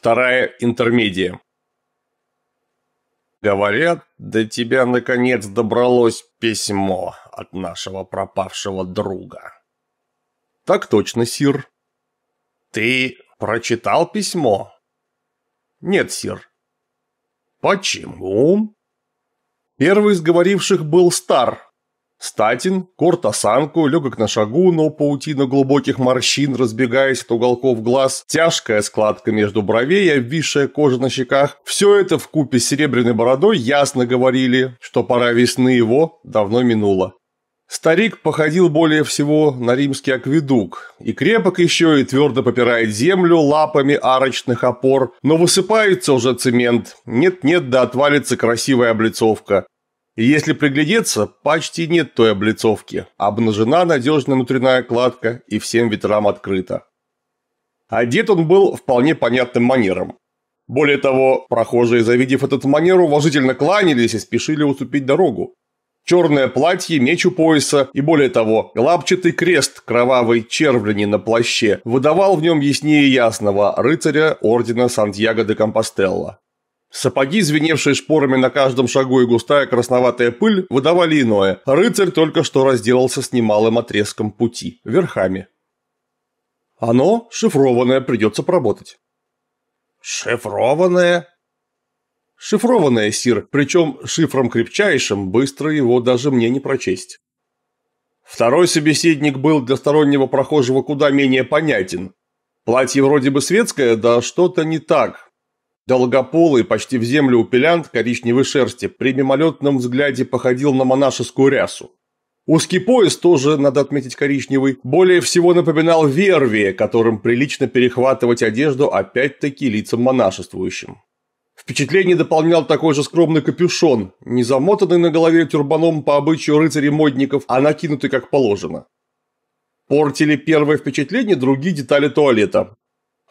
Вторая интермедия. Говорят, до тебя наконец добралось письмо от нашего пропавшего друга. Так точно, сир. Ты прочитал письмо? Нет, сир. Почему? Первый из говоривших был стар, Статин, корт осанку, легок на шагу, но паутина глубоких морщин, разбегаясь от уголков глаз, тяжкая складка между бровей, обвисшая кожа на щеках. Все это в купе с серебряной бородой ясно говорили, что пора весны его давно минула. Старик походил более всего на римский акведук, и крепок еще и твердо попирает землю лапами арочных опор, но высыпается уже цемент, нет-нет да отвалится красивая облицовка, если приглядеться, почти нет той облицовки. Обнажена надежная внутренняя кладка и всем ветрам открыта. Одет он был вполне понятным манером. Более того, прохожие, завидев этот манер, уважительно кланялись и спешили уступить дорогу. Черное платье, меч у пояса и, более того, лапчатый крест кровавой червлени на плаще выдавал в нем яснее ясного рыцаря ордена Сантьяго де Компостелла. Сапоги, звеневшие шпорами на каждом шагу и густая красноватая пыль, выдавали иное. Рыцарь только что разделался с немалым отрезком пути, верхами. Оно, шифрованное, придется проработать. Шифрованное? Шифрованное, Сир, причем шифром крепчайшим, быстро его даже мне не прочесть. Второй собеседник был для стороннего прохожего куда менее понятен. Платье вроде бы светское, да что-то не так, Долгополый, почти в землю упелянт коричневой шерсти при мимолетном взгляде походил на монашескую рясу. Узкий пояс, тоже, надо отметить, коричневый, более всего напоминал верви, которым прилично перехватывать одежду опять-таки лицам монашествующим. Впечатление дополнял такой же скромный капюшон, не замотанный на голове тюрбаном по обычаю рыцарей-модников, а накинутый как положено. Портили первое впечатление другие детали туалета.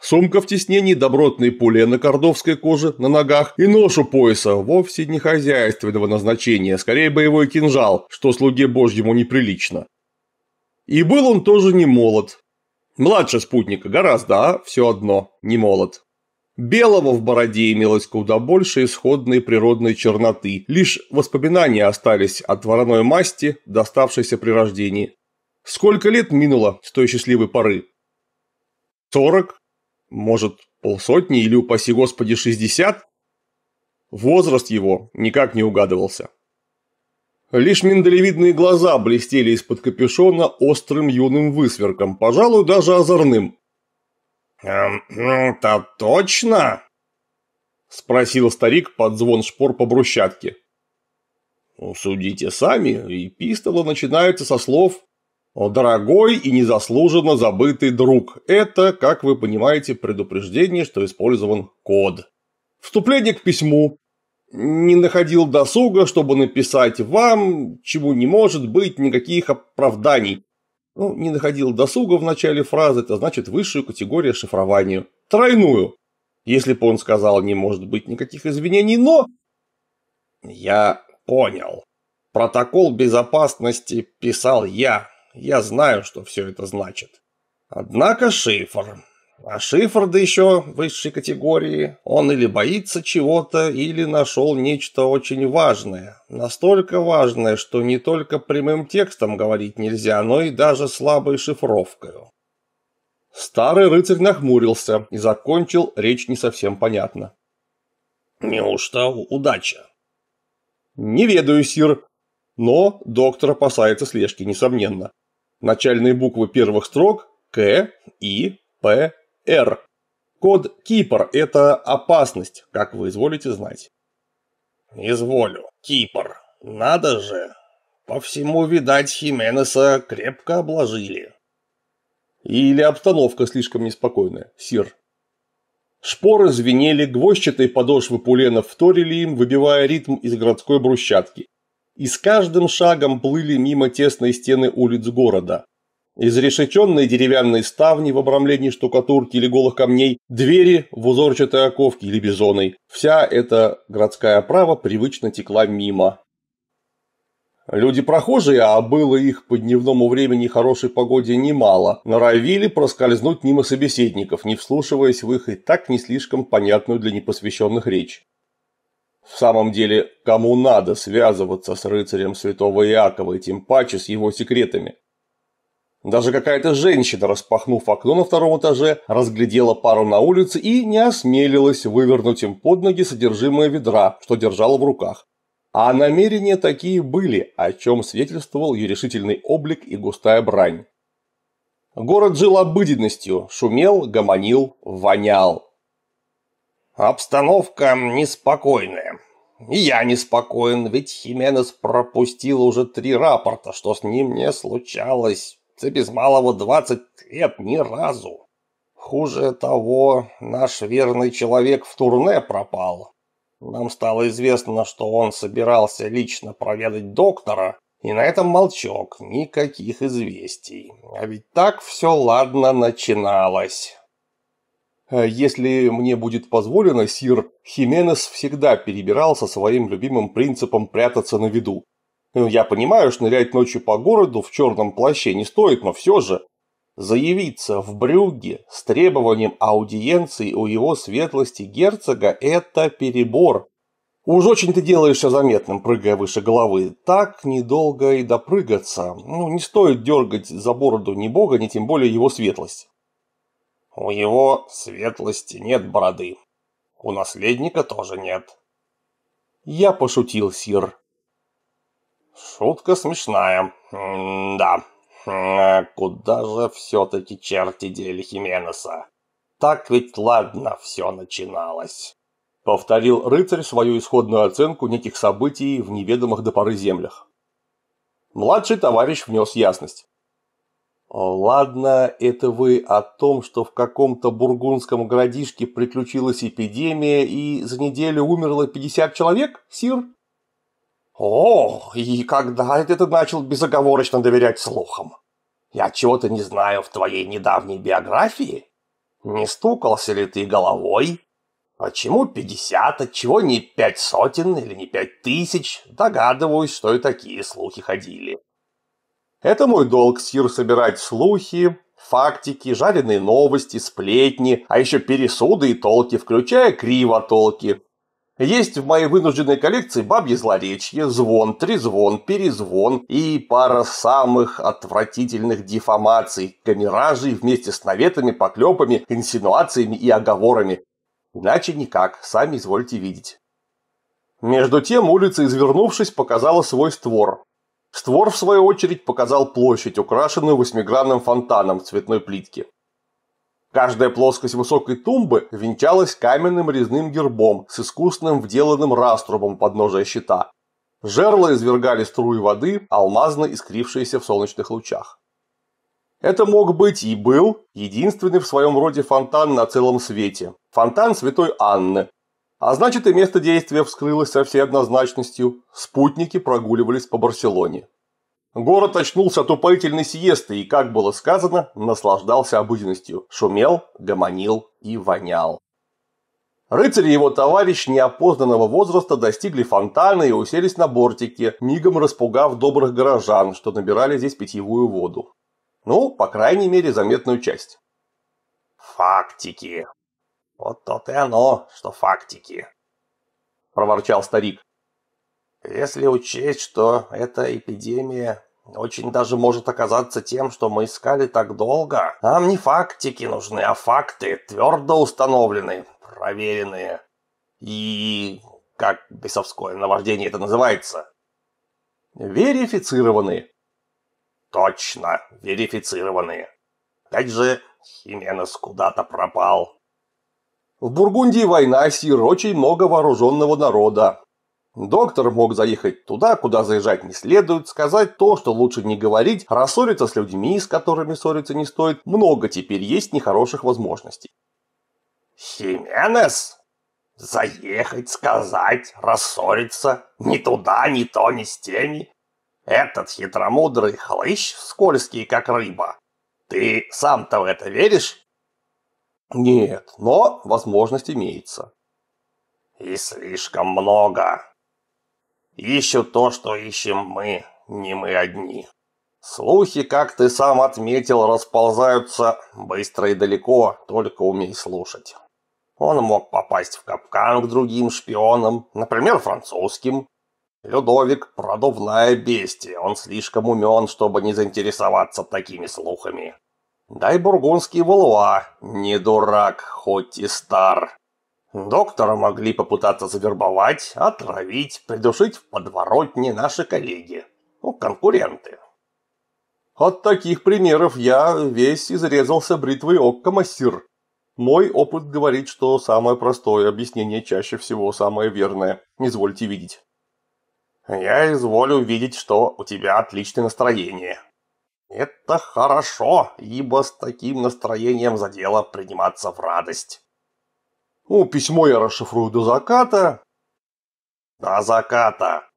Сумка в теснении добротные пуле на кордовской коже на ногах и нож у пояса вовсе не хозяйственного назначения, а скорее боевой кинжал, что слуге божьему неприлично. И был он тоже не молод. Младше спутника гораздо, а все одно не молод. Белого в бороде имелось куда больше исходной природной черноты, лишь воспоминания остались от вороной масти, доставшейся при рождении. Сколько лет минуло с той счастливой поры? Сорок? может, полсотни или, упаси господи, шестьдесят? возраст его никак не угадывался. Лишь миндалевидные глаза блестели из-под капюшона острым юным высверком, пожалуй, даже озорным. «Эм, ну, «Это точно?» – спросил старик под звон шпор по брусчатке. «Судите сами, и пистола начинается со слов дорогой и незаслуженно забытый друг, это, как вы понимаете, предупреждение, что использован код. Вступление к письму. Не находил досуга, чтобы написать вам, чему не может быть никаких оправданий. Ну, не находил досуга в начале фразы, это значит высшую категорию шифрованию. Тройную. Если бы он сказал, не может быть никаких извинений, но... Я понял. Протокол безопасности писал я, я знаю, что все это значит. Однако шифр. А шифр, да еще высшей категории, он или боится чего-то, или нашел нечто очень важное. Настолько важное, что не только прямым текстом говорить нельзя, но и даже слабой шифровкой. Старый рыцарь нахмурился и закончил речь не совсем понятно. Неужто удача? Не ведаю, сир, но доктор опасается слежки, несомненно. Начальные буквы первых строк – К, И, П, Р. Код Кипр – это опасность, как вы изволите знать. Изволю. Кипр. Надо же. По всему, видать, Хименеса крепко обложили. Или обстановка слишком неспокойная, сир. Шпоры звенели, гвоздчатые подошвы пуленов вторили им, выбивая ритм из городской брусчатки и с каждым шагом плыли мимо тесной стены улиц города. Изрешеченные деревянные ставни в обрамлении штукатурки или голых камней, двери в узорчатой оковке или бизоной. Вся эта городская оправа привычно текла мимо. Люди прохожие, а было их по дневному времени хорошей погоде немало, норовили проскользнуть мимо собеседников, не вслушиваясь в их и так не слишком понятную для непосвященных речь. В самом деле, кому надо связываться с рыцарем святого Иакова и тем паче с его секретами? Даже какая-то женщина, распахнув окно на втором этаже, разглядела пару на улице и не осмелилась вывернуть им под ноги содержимое ведра, что держала в руках. А намерения такие были, о чем свидетельствовал ее решительный облик и густая брань. Город жил обыденностью, шумел, гомонил, вонял. «Обстановка неспокойная», и я неспокоен, ведь Хименес пропустил уже три рапорта, что с ним не случалось. Ты без малого двадцать лет ни разу. Хуже того, наш верный человек в турне пропал. Нам стало известно, что он собирался лично проведать доктора, и на этом молчок, никаких известий. А ведь так все ладно начиналось. Э, если мне будет позволено, сир, Хименес всегда перебирал со своим любимым принципом прятаться на виду. Ну, я понимаю, что нырять ночью по городу в черном плаще не стоит, но все же заявиться в Брюгге с требованием аудиенции у его светлости герцога – это перебор. Уж очень ты делаешься заметным, прыгая выше головы. Так недолго и допрыгаться. Ну, не стоит дергать за бороду ни бога, ни тем более его светлость. У его светлости нет бороды. У наследника тоже нет. Я пошутил, сир. Шутка смешная. М да. А э, куда же все-таки черти дели Хименеса? Так ведь ладно все начиналось. Повторил рыцарь свою исходную оценку неких событий в неведомых до поры землях. Младший товарищ внес ясность. «Ладно, это вы о том, что в каком-то бургундском городишке приключилась эпидемия и за неделю умерло 50 человек, Сир?» О, и когда это ты начал безоговорочно доверять слухам? Я чего-то не знаю в твоей недавней биографии. Не стукался ли ты головой? Почему 50, отчего не пять сотен или не пять тысяч? Догадываюсь, что и такие слухи ходили». Это мой долг, Сир, собирать слухи, фактики, жареные новости, сплетни, а еще пересуды и толки, включая кривотолки. Есть в моей вынужденной коллекции бабье злоречье, звон, трезвон, перезвон и пара самых отвратительных дефамаций, камеражей вместе с наветами, поклепами, инсинуациями и оговорами. Иначе никак, сами извольте видеть. Между тем улица, извернувшись, показала свой створ. Створ, в свою очередь, показал площадь, украшенную восьмигранным фонтаном в цветной плитке. Каждая плоскость высокой тумбы венчалась каменным резным гербом с искусным вделанным раструбом подножия щита. Жерла извергали струи воды, алмазно искрившиеся в солнечных лучах. Это мог быть и был единственный в своем роде фонтан на целом свете. Фонтан Святой Анны, а значит и место действия вскрылось со всей однозначностью. Спутники прогуливались по Барселоне. Город очнулся от упоительной сиесты и, как было сказано, наслаждался обыденностью. Шумел, гомонил и вонял. Рыцарь и его товарищ неопознанного возраста достигли фонтана и уселись на бортике, мигом распугав добрых горожан, что набирали здесь питьевую воду. Ну, по крайней мере, заметную часть. «Фактики», «Вот то и оно, что фактики», — проворчал старик. «Если учесть, что эта эпидемия очень даже может оказаться тем, что мы искали так долго, нам не фактики нужны, а факты, твердо установленные, проверенные. И... как бесовское наваждение это называется?» «Верифицированные». «Точно, верифицированные. Опять же, Хименес куда-то пропал. В Бургундии война, сирочь много вооруженного народа. Доктор мог заехать туда, куда заезжать не следует, сказать то, что лучше не говорить, рассориться с людьми, с которыми ссориться не стоит. Много теперь есть нехороших возможностей. Хименес? Заехать, сказать, рассориться, ни туда, ни то, ни с теми. Этот хитромудрый хлыщ скользкий, как рыба. Ты сам-то в это веришь? Нет, но возможность имеется. И слишком много. Ищу то, что ищем мы, не мы одни. Слухи, как ты сам отметил, расползаются быстро и далеко, только умей слушать. Он мог попасть в капкан к другим шпионам, например, французским. Людовик – продувная бестия, он слишком умен, чтобы не заинтересоваться такими слухами. Дай бургундский Валуа, не дурак, хоть и стар. Доктора могли попытаться завербовать, отравить, придушить в подворотне наши коллеги, ну, конкуренты. От таких примеров я весь изрезался бритвой оккомассир. Мой опыт говорит, что самое простое объяснение чаще всего самое верное. Извольте видеть. Я изволю видеть, что у тебя отличное настроение, это хорошо, ибо с таким настроением за дело приниматься в радость. Ну, письмо я расшифрую до заката. До заката.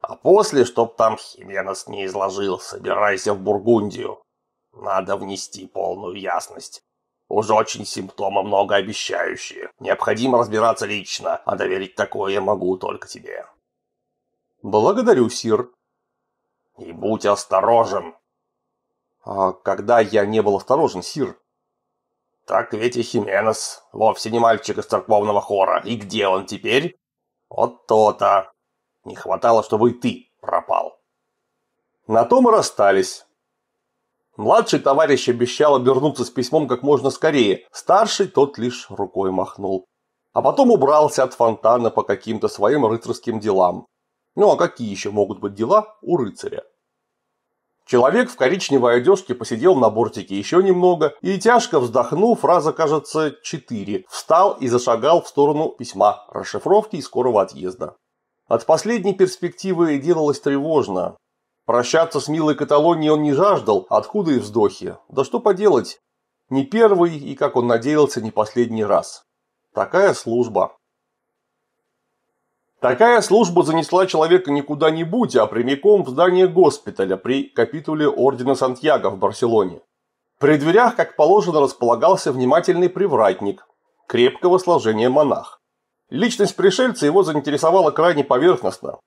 А после, чтоб там хименос не изложил, собирайся в Бургундию. Надо внести полную ясность. Уже очень симптомы многообещающие. Необходимо разбираться лично, а доверить такое я могу только тебе. Благодарю, Сир. И будь осторожен, а когда я не был осторожен, сир. Так ведь и Хименес вовсе не мальчик из церковного хора. И где он теперь? Вот то-то. Не хватало, чтобы и ты пропал. На том и расстались. Младший товарищ обещал обернуться с письмом как можно скорее. Старший тот лишь рукой махнул. А потом убрался от фонтана по каким-то своим рыцарским делам. Ну а какие еще могут быть дела у рыцаря? Человек в коричневой одежке посидел на бортике еще немного и, тяжко вздохнув, фраза, кажется, четыре, встал и зашагал в сторону письма, расшифровки и скорого отъезда. От последней перспективы делалось тревожно. Прощаться с милой Каталонией он не жаждал, откуда и вздохи. Да что поделать, не первый и, как он надеялся, не последний раз. Такая служба. Такая служба занесла человека не куда-нибудь, а прямиком в здание госпиталя при капитуле Ордена Сантьяго в Барселоне. При дверях, как положено, располагался внимательный привратник, крепкого сложения монах. Личность пришельца его заинтересовала крайне поверхностно.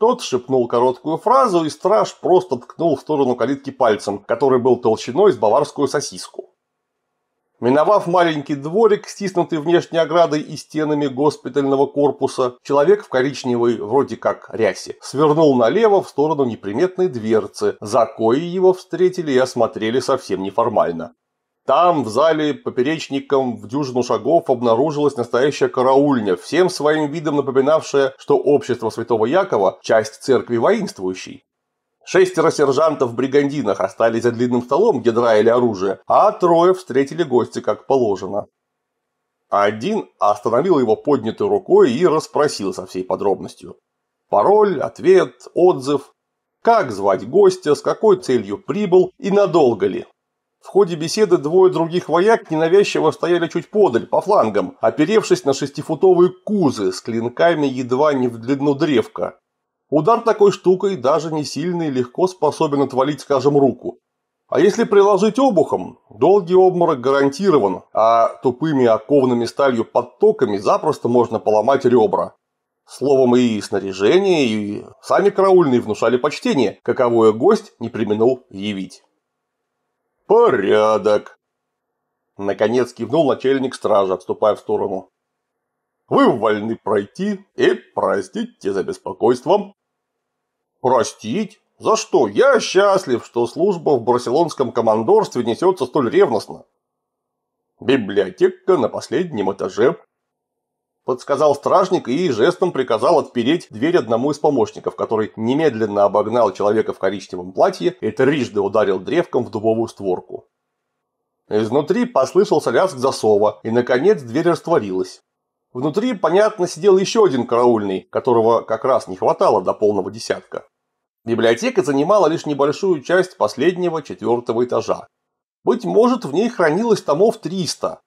Тот шепнул короткую фразу, и страж просто ткнул в сторону калитки пальцем, который был толщиной с баварскую сосиску. Миновав маленький дворик, стиснутый внешней оградой и стенами госпитального корпуса, человек в коричневой, вроде как рясе, свернул налево в сторону неприметной дверцы, за кои его встретили и осмотрели совсем неформально. Там, в зале, поперечником в дюжину шагов обнаружилась настоящая караульня, всем своим видом напоминавшая, что общество святого Якова – часть церкви воинствующей. Шестеро сержантов в бригандинах остались за длинным столом, где драили оружие, а трое встретили гостя как положено. Один остановил его поднятой рукой и расспросил со всей подробностью. Пароль, ответ, отзыв, как звать гостя, с какой целью прибыл и надолго ли. В ходе беседы двое других вояк ненавязчиво стояли чуть подаль, по флангам, оперевшись на шестифутовые кузы с клинками едва не в длину древка. Удар такой штукой, даже не сильный, легко способен отвалить, скажем, руку. А если приложить обухом, долгий обморок гарантирован, а тупыми окованными сталью подтоками запросто можно поломать ребра. Словом, и снаряжение, и сами караульные внушали почтение, каковое гость не применил явить. «Порядок!» Наконец кивнул начальник стражи, отступая в сторону. «Вы вольны пройти и простите за беспокойство. «Простить? За что? Я счастлив, что служба в барселонском командорстве несется столь ревностно». «Библиотека на последнем этаже», – подсказал стражник и жестом приказал отпереть дверь одному из помощников, который немедленно обогнал человека в коричневом платье и трижды ударил древком в дубовую створку. Изнутри послышался лязг засова, и, наконец, дверь растворилась. Внутри, понятно, сидел еще один караульный, которого как раз не хватало до полного десятка. Библиотека занимала лишь небольшую часть последнего четвертого этажа. Быть может, в ней хранилось томов 300,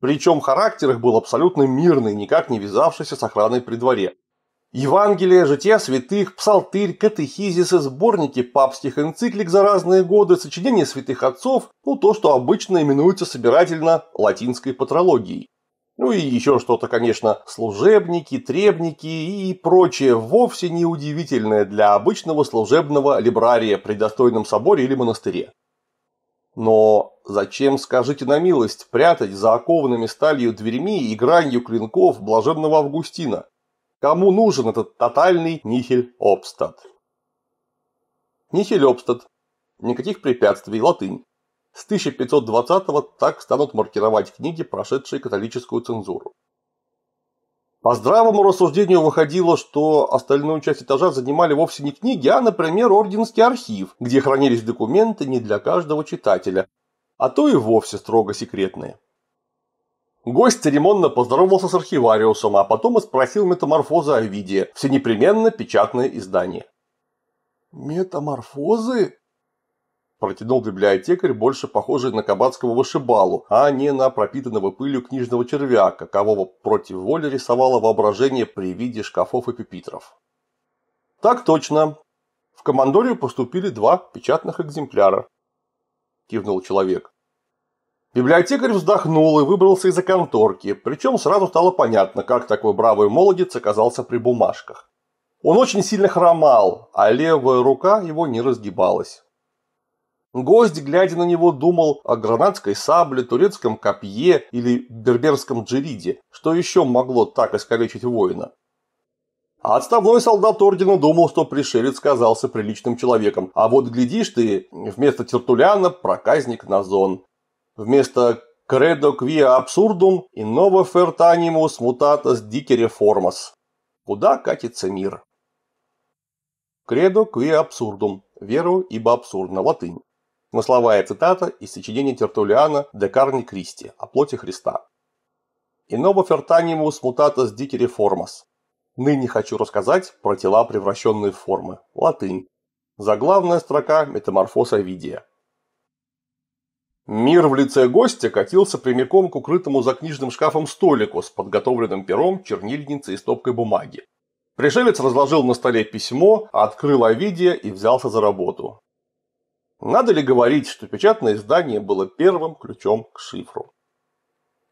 причем характер их был абсолютно мирный, никак не вязавшийся с охраной при дворе. Евангелие, жития святых, псалтырь, катехизисы, сборники папских энциклик за разные годы, сочинения святых отцов, ну то, что обычно именуется собирательно латинской патрологией. Ну и еще что-то, конечно, служебники, требники и прочее, вовсе не удивительное для обычного служебного либрария при достойном соборе или монастыре. Но зачем, скажите на милость, прятать за окованными сталью дверьми и гранью клинков блаженного Августина? Кому нужен этот тотальный Нихель-Обстад? Нихель-Обстад. Никаких препятствий, латынь. С 1520-го так станут маркировать книги, прошедшие католическую цензуру. По здравому рассуждению выходило, что остальную часть этажа занимали вовсе не книги, а, например, орденский архив, где хранились документы не для каждого читателя, а то и вовсе строго секретные. Гость церемонно поздоровался с архивариусом, а потом и спросил метаморфоза о виде, всенепременно печатное издание. «Метаморфозы?» Протянул библиотекарь, больше похожий на кабацкого вышибалу, а не на пропитанного пылью книжного червя, какового против воли рисовало воображение при виде шкафов и пепитров. «Так точно. В командорию поступили два печатных экземпляра», – кивнул человек. Библиотекарь вздохнул и выбрался из-за конторки, причем сразу стало понятно, как такой бравый молодец оказался при бумажках. Он очень сильно хромал, а левая рука его не разгибалась. Гость, глядя на него, думал о гранатской сабле, турецком копье или берберском джериде, что еще могло так искалечить воина. А отставной солдат ордена думал, что пришелец казался приличным человеком, а вот глядишь ты, вместо Тертуляна проказник Назон. Вместо «Credo quia absurdum» и «Nova fertanimus mutatas dicere formas». Куда катится мир? «Credo quia absurdum» – «Веру, ибо абсурдно» – латынь. Масловая цитата из сочинения Тертулиана «De carne Christi» о плоти Христа. «Иного фертанимус mutatas dicere formas» «Ныне хочу рассказать про тела, превращенные в формы» латынь. Заглавная строка метаморфоса Овидия». Мир в лице гостя катился прямиком к укрытому за книжным шкафом столику с подготовленным пером, чернильницей и стопкой бумаги. Пришелец разложил на столе письмо, открыл Овидия и взялся за работу. Надо ли говорить, что печатное издание было первым ключом к шифру?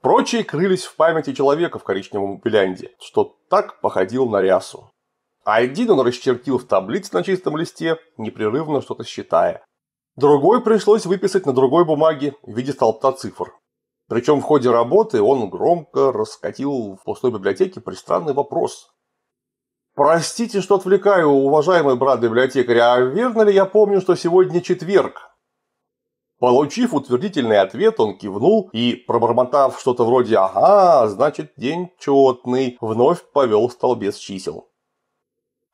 Прочие крылись в памяти человека в коричневом пелянде, что так походил на рясу. А один он расчертил в таблице на чистом листе, непрерывно что-то считая. Другой пришлось выписать на другой бумаге в виде столбца цифр. Причем в ходе работы он громко раскатил в пустой библиотеке пристранный вопрос. Простите, что отвлекаю, уважаемый брат библиотекарь, а верно ли я помню, что сегодня четверг? Получив утвердительный ответ, он кивнул и, пробормотав что-то вроде «Ага, значит, день четный», вновь повел столбец чисел.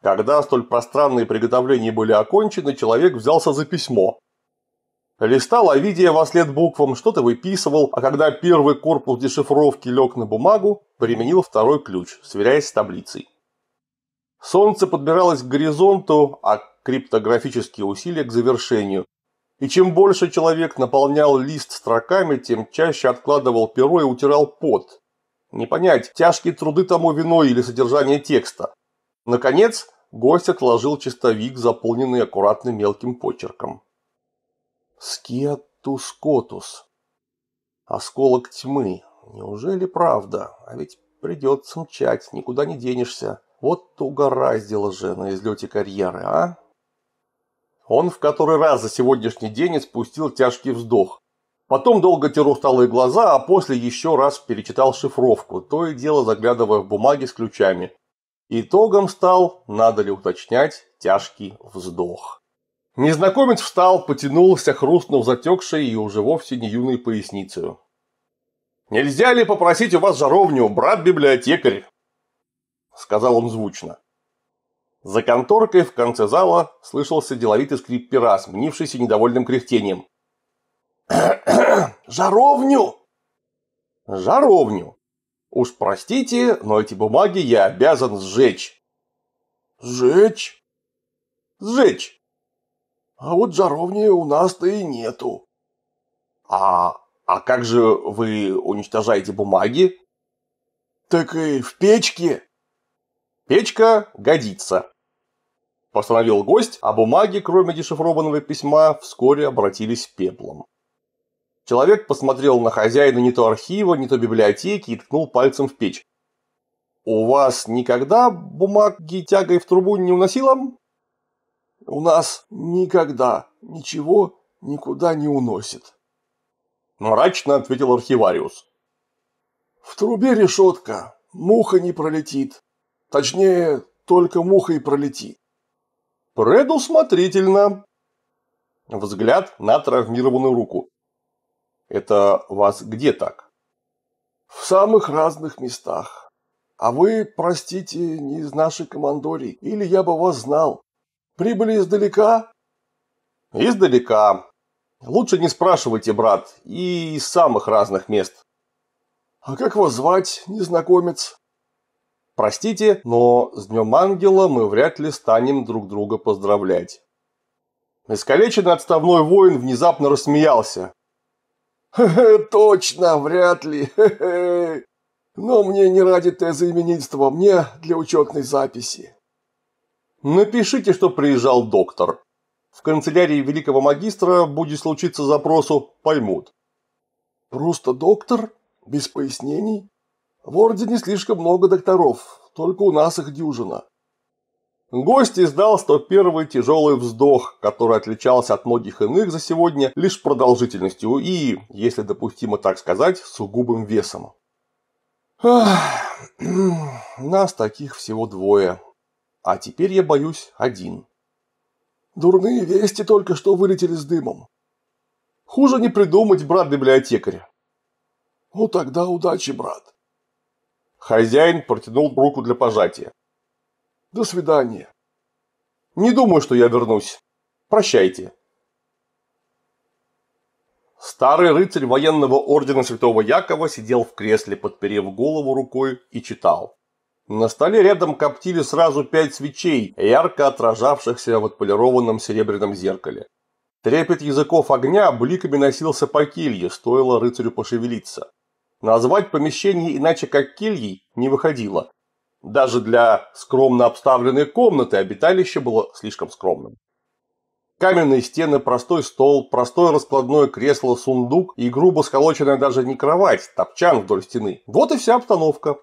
Когда столь пространные приготовления были окончены, человек взялся за письмо. Листал Овидия во след буквам, что-то выписывал, а когда первый корпус дешифровки лег на бумагу, применил второй ключ, сверяясь с таблицей. Солнце подбиралось к горизонту, а криптографические усилия к завершению. И чем больше человек наполнял лист строками, тем чаще откладывал перо и утирал пот. Не понять, тяжкие труды тому виной или содержание текста. Наконец, гость отложил чистовик, заполненный аккуратным мелким почерком. Скиатус котус. Осколок тьмы. Неужели правда? А ведь придется мчать, никуда не денешься. Вот угораздило же на излете карьеры, а? Он в который раз за сегодняшний день испустил тяжкий вздох. Потом долго тер усталые глаза, а после еще раз перечитал шифровку, то и дело заглядывая в бумаги с ключами. Итогом стал, надо ли уточнять, тяжкий вздох. Незнакомец встал, потянулся, хрустнув затекшей и уже вовсе не юной поясницей. «Нельзя ли попросить у вас жаровню, брат-библиотекарь?» – сказал он звучно. За конторкой в конце зала слышался деловитый скрип пера, сменившийся недовольным кряхтением. «Жаровню!» «Жаровню! Уж простите, но эти бумаги я обязан сжечь!» «Сжечь?» «Сжечь!» «А вот жаровни у нас-то и нету!» «А, а как же вы уничтожаете бумаги?» «Так и в печке!» Печка годится. Постановил гость, а бумаги, кроме дешифрованного письма, вскоре обратились пеплом. Человек посмотрел на хозяина не то архива, не то библиотеки и ткнул пальцем в печь. «У вас никогда бумаги тягой в трубу не уносило?» «У нас никогда ничего никуда не уносит», – мрачно ответил архивариус. «В трубе решетка, муха не пролетит, Точнее, только мухой пролети. Предусмотрительно. Взгляд на травмированную руку. Это вас где так? В самых разных местах. А вы, простите, не из нашей командории, или я бы вас знал. Прибыли издалека? Издалека. Лучше не спрашивайте, брат, и из самых разных мест. А как вас звать, незнакомец? Простите, но с Днем Ангела мы вряд ли станем друг друга поздравлять. Искалеченный отставной воин внезапно рассмеялся. «Хе-хе, точно, вряд ли, хе-хе. Но мне не ради тезы именинства, мне для учетной записи». «Напишите, что приезжал доктор. В канцелярии великого магистра будет случиться запросу, поймут». «Просто доктор? Без пояснений?» В не слишком много докторов, только у нас их дюжина. Гость издал 101 тяжелый вздох, который отличался от многих иных за сегодня лишь продолжительностью и, если допустимо так сказать, сугубым весом. нас таких всего двое, а теперь я боюсь один. Дурные вести только что вылетели с дымом. Хуже не придумать, брат-библиотекарь. Ну тогда удачи, брат. Хозяин протянул руку для пожатия. До свидания. Не думаю, что я вернусь. Прощайте. Старый рыцарь военного ордена Святого Якова сидел в кресле, подперев голову рукой и читал. На столе рядом коптили сразу пять свечей, ярко отражавшихся в отполированном серебряном зеркале. Трепет языков огня бликами носился по келье, стоило рыцарю пошевелиться. Назвать помещение иначе как кельей не выходило. Даже для скромно обставленной комнаты обиталище было слишком скромным. Каменные стены, простой стол, простое раскладное кресло, сундук и грубо сколоченная даже не кровать, топчан вдоль стены. Вот и вся обстановка.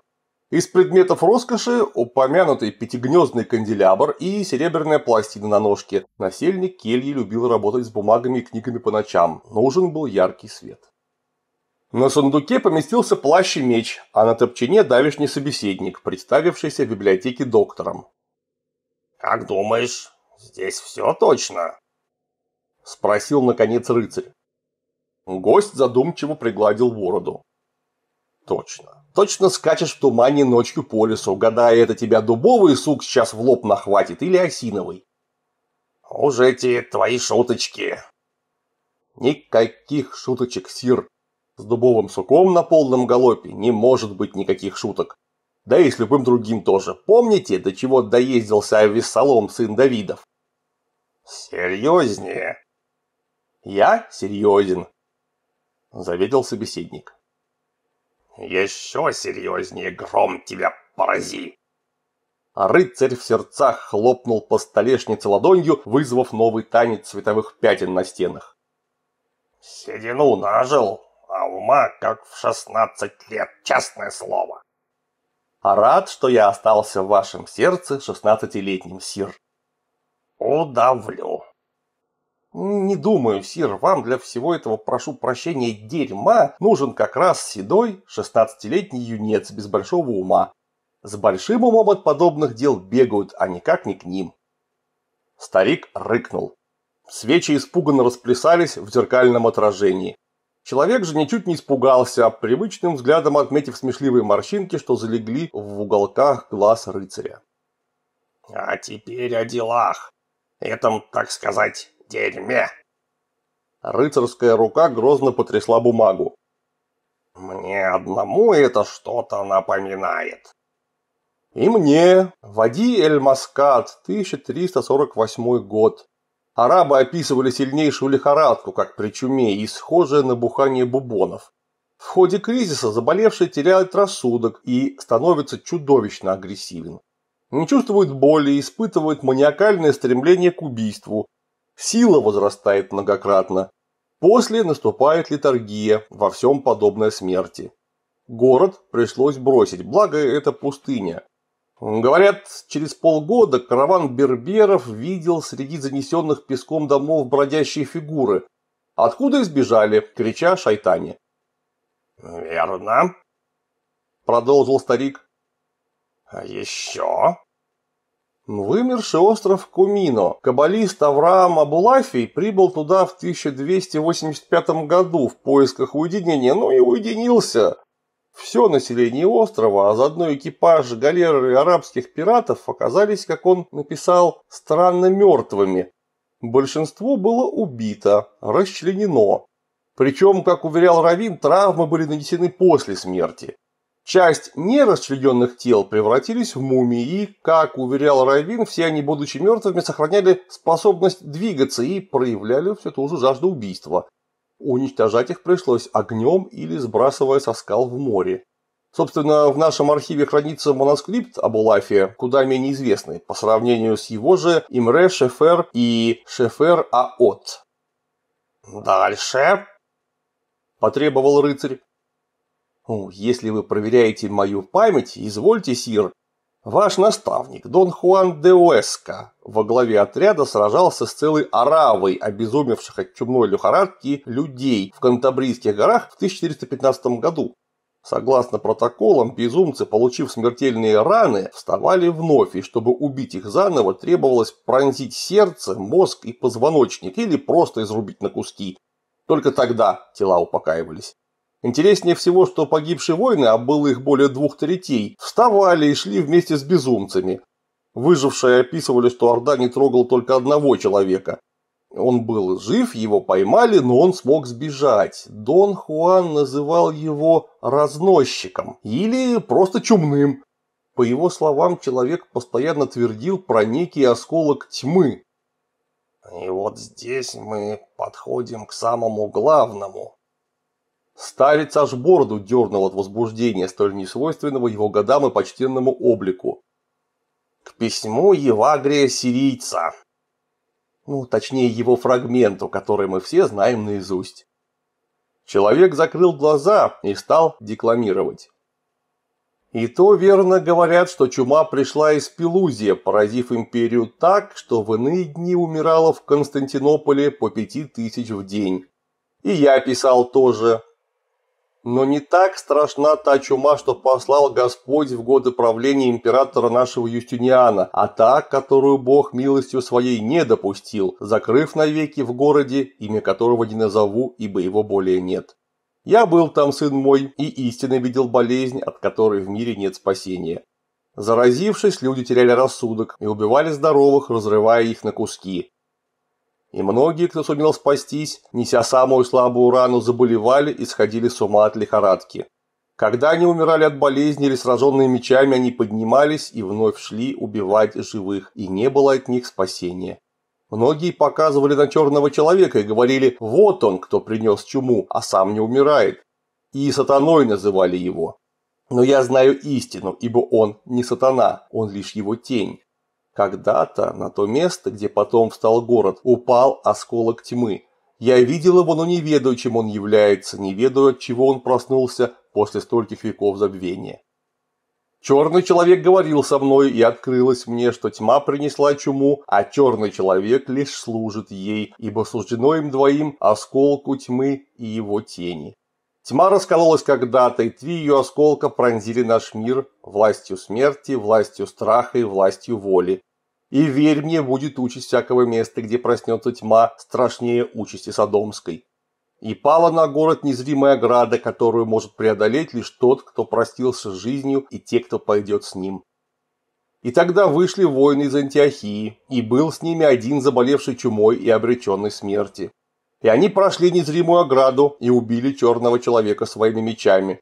Из предметов роскоши упомянутый пятигнездный канделябр и серебряная пластина на ножке. Насельник кельи любил работать с бумагами и книгами по ночам. Нужен был яркий свет. На сундуке поместился плащ и меч, а на топчине давишний собеседник, представившийся в библиотеке доктором. «Как думаешь, здесь все точно?» – спросил, наконец, рыцарь. Гость задумчиво пригладил бороду. «Точно. Точно скачешь в тумане ночью по лесу, гадая, это тебя дубовый сук сейчас в лоб нахватит или осиновый». «Уже эти твои шуточки». «Никаких шуточек, Сир», с дубовым суком на полном галопе не может быть никаких шуток. Да и с любым другим тоже. Помните, до чего доездился Авессалом, сын Давидов? Серьезнее. Я серьезен, заверил собеседник. Еще серьезнее, гром тебя порази. А рыцарь в сердцах хлопнул по столешнице ладонью, вызвав новый танец цветовых пятен на стенах. «Седину нажил, ума, как в 16 лет, честное слово. А рад, что я остался в вашем сердце 16-летним, сир. Удавлю. Не думаю, сир, вам для всего этого, прошу прощения, дерьма нужен как раз седой 16-летний юнец без большого ума. С большим умом от подобных дел бегают, а никак не к ним. Старик рыкнул. Свечи испуганно расплясались в зеркальном отражении. Человек же ничуть не испугался, привычным взглядом отметив смешливые морщинки, что залегли в уголках глаз рыцаря. «А теперь о делах. Этом, так сказать, дерьме». Рыцарская рука грозно потрясла бумагу. «Мне одному это что-то напоминает». «И мне. Вади Эль-Маскат, 1348 год. Арабы описывали сильнейшую лихорадку, как при чуме, и схожее на бухание бубонов. В ходе кризиса заболевший теряет рассудок и становится чудовищно агрессивен. Не чувствует боли, и испытывает маниакальное стремление к убийству. Сила возрастает многократно. После наступает литургия, во всем подобная смерти. Город пришлось бросить, благо это пустыня. Говорят, через полгода караван берберов видел среди занесенных песком домов бродящие фигуры. Откуда их сбежали, крича шайтане. «Верно», – продолжил старик. «А еще?» Вымерший остров Кумино. Каббалист Авраам Абулафий прибыл туда в 1285 году в поисках уединения, но ну и уединился. Все население острова, а заодно экипаж галеры арабских пиратов оказались, как он написал, странно мертвыми. Большинство было убито, расчленено. Причем, как уверял Равин, травмы были нанесены после смерти. Часть нерасчлененных тел превратились в мумии, и, как уверял Равин, все они, будучи мертвыми, сохраняли способность двигаться и проявляли всю ту же жажду убийства. Уничтожать их пришлось огнем или сбрасывая со скал в море. Собственно, в нашем архиве хранится манускрипт об Улафе, куда менее известный, по сравнению с его же Имре Шефер и Шефер Аот. «Дальше?» – потребовал рыцарь. «Если вы проверяете мою память, извольте, Сир, Ваш наставник, Дон Хуан де Уэска, во главе отряда сражался с целой аравой обезумевших от чумной люхарадки людей в Кантабрийских горах в 1415 году. Согласно протоколам, безумцы, получив смертельные раны, вставали вновь, и чтобы убить их заново, требовалось пронзить сердце, мозг и позвоночник или просто изрубить на куски. Только тогда тела упокаивались. Интереснее всего, что погибшие воины, а было их более двух третей, вставали и шли вместе с безумцами. Выжившие описывали, что Орда не трогал только одного человека. Он был жив, его поймали, но он смог сбежать. Дон Хуан называл его разносчиком или просто чумным. По его словам, человек постоянно твердил про некий осколок тьмы. И вот здесь мы подходим к самому главному, Старец аж бороду дернул от возбуждения столь несвойственного его годам и почтенному облику. К письму Евагрия Сирийца. Ну, точнее, его фрагменту, который мы все знаем наизусть. Человек закрыл глаза и стал декламировать. И то верно говорят, что чума пришла из Пелузия, поразив империю так, что в иные дни умирало в Константинополе по пяти тысяч в день. И я писал тоже, но не так страшна та чума, что послал Господь в годы правления императора нашего Юстиниана, а та, которую Бог милостью своей не допустил, закрыв навеки в городе, имя которого не назову, ибо его более нет. Я был там, сын мой, и истинно видел болезнь, от которой в мире нет спасения. Заразившись, люди теряли рассудок и убивали здоровых, разрывая их на куски. И многие, кто сумел спастись, неся самую слабую рану, заболевали и сходили с ума от лихорадки. Когда они умирали от болезни или сраженные мечами, они поднимались и вновь шли убивать живых, и не было от них спасения. Многие показывали на черного человека и говорили «вот он, кто принес чуму, а сам не умирает». И сатаной называли его. Но я знаю истину, ибо он не сатана, он лишь его тень. Когда-то на то место, где потом встал город, упал осколок тьмы. Я видел его, но не ведаю, чем он является, не ведаю, от чего он проснулся после стольких веков забвения. Черный человек говорил со мной, и открылось мне, что тьма принесла чуму, а черный человек лишь служит ей, ибо суждено им двоим осколку тьмы и его тени. Тьма раскололась когда-то, и три ее осколка пронзили наш мир властью смерти, властью страха и властью воли. И верь мне, будет участь всякого места, где проснется тьма, страшнее участи Содомской. И пала на город незримая града, которую может преодолеть лишь тот, кто простился с жизнью, и те, кто пойдет с ним. И тогда вышли воины из Антиохии, и был с ними один заболевший чумой и обреченный смерти. И они прошли незримую ограду и убили черного человека своими мечами.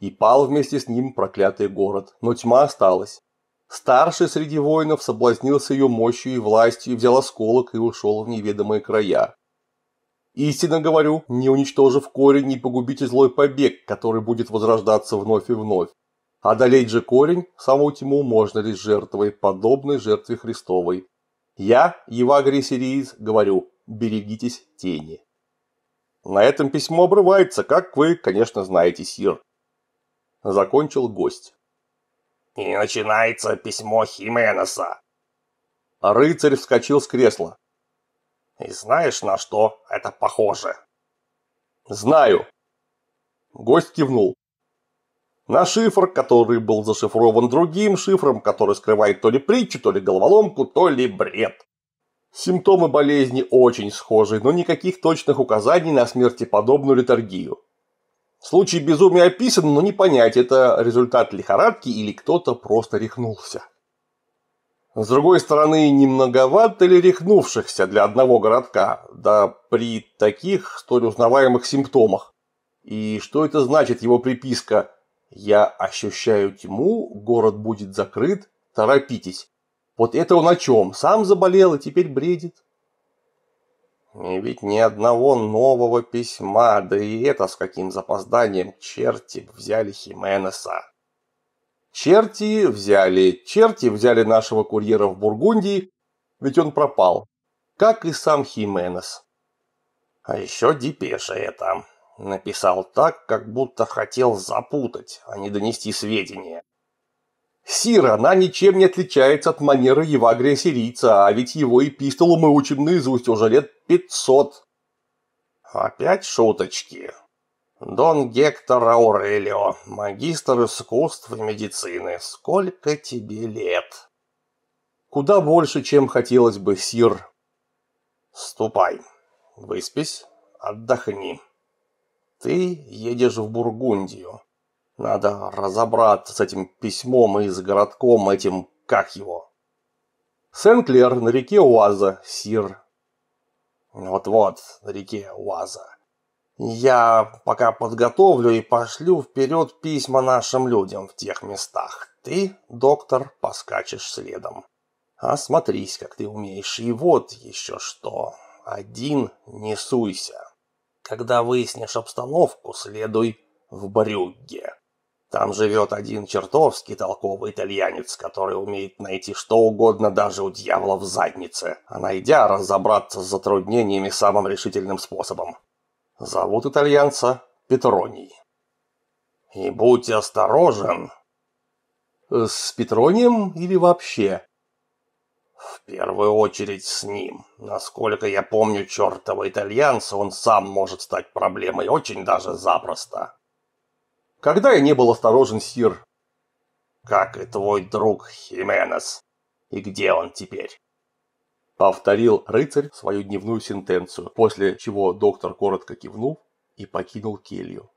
И пал вместе с ним проклятый город, но тьма осталась. Старший среди воинов соблазнился ее мощью и властью, взял осколок и ушел в неведомые края. Истинно говорю, не уничтожив корень, не погубите злой побег, который будет возрождаться вновь и вновь. Одолеть же корень, саму тьму можно лишь жертвой, подобной жертве Христовой. Я, Евагрий Сириец, говорю, берегитесь тени. На этом письмо обрывается, как вы, конечно, знаете, Сир. Закончил гость. И начинается письмо Хименеса. Рыцарь вскочил с кресла. И знаешь, на что это похоже? Знаю. Гость кивнул. На шифр, который был зашифрован другим шифром, который скрывает то ли притчу, то ли головоломку, то ли бред. Симптомы болезни очень схожи, но никаких точных указаний на смерти подобную литургию. Случай безумия описан, но не понять, это результат лихорадки или кто-то просто рехнулся. С другой стороны, немноговато ли рехнувшихся для одного городка, да при таких столь узнаваемых симптомах? И что это значит его приписка «Я ощущаю тьму, город будет закрыт, торопитесь». Вот это он о чем? Сам заболел и теперь бредит. И ведь ни одного нового письма, да и это с каким запозданием черти взяли Хименеса. Черти взяли, черти взяли нашего курьера в Бургундии, ведь он пропал, как и сам Хименес. А еще депеша это. Написал так, как будто хотел запутать, а не донести сведения. Сир, она ничем не отличается от манеры Евагрия Сирийца, а ведь его эпистолу мы учим наизусть уже лет пятьсот. Опять шуточки. Дон Гектор Аурелио, магистр искусств и медицины, сколько тебе лет? Куда больше, чем хотелось бы, Сир. Ступай, выспись, отдохни. Ты едешь в Бургундию. Надо разобраться с этим письмом и с городком этим, как его. Сен-Клер на реке Уаза, Сир. Вот-вот, на реке Уаза. Я пока подготовлю и пошлю вперед письма нашим людям в тех местах. Ты, доктор, поскачешь следом. Осмотрись, как ты умеешь. И вот еще что. Один не суйся. Когда выяснишь обстановку, следуй в Брюгге. Там живет один чертовски толковый итальянец, который умеет найти что угодно даже у дьявола в заднице, а найдя, разобраться с затруднениями самым решительным способом. Зовут итальянца Петроний. И будь осторожен. С Петронием или вообще? В первую очередь с ним. Насколько я помню чертова итальянца, он сам может стать проблемой очень даже запросто когда я не был осторожен, Сир. «Как и твой друг Хименес. И где он теперь?» Повторил рыцарь свою дневную сентенцию, после чего доктор коротко кивнул и покинул келью.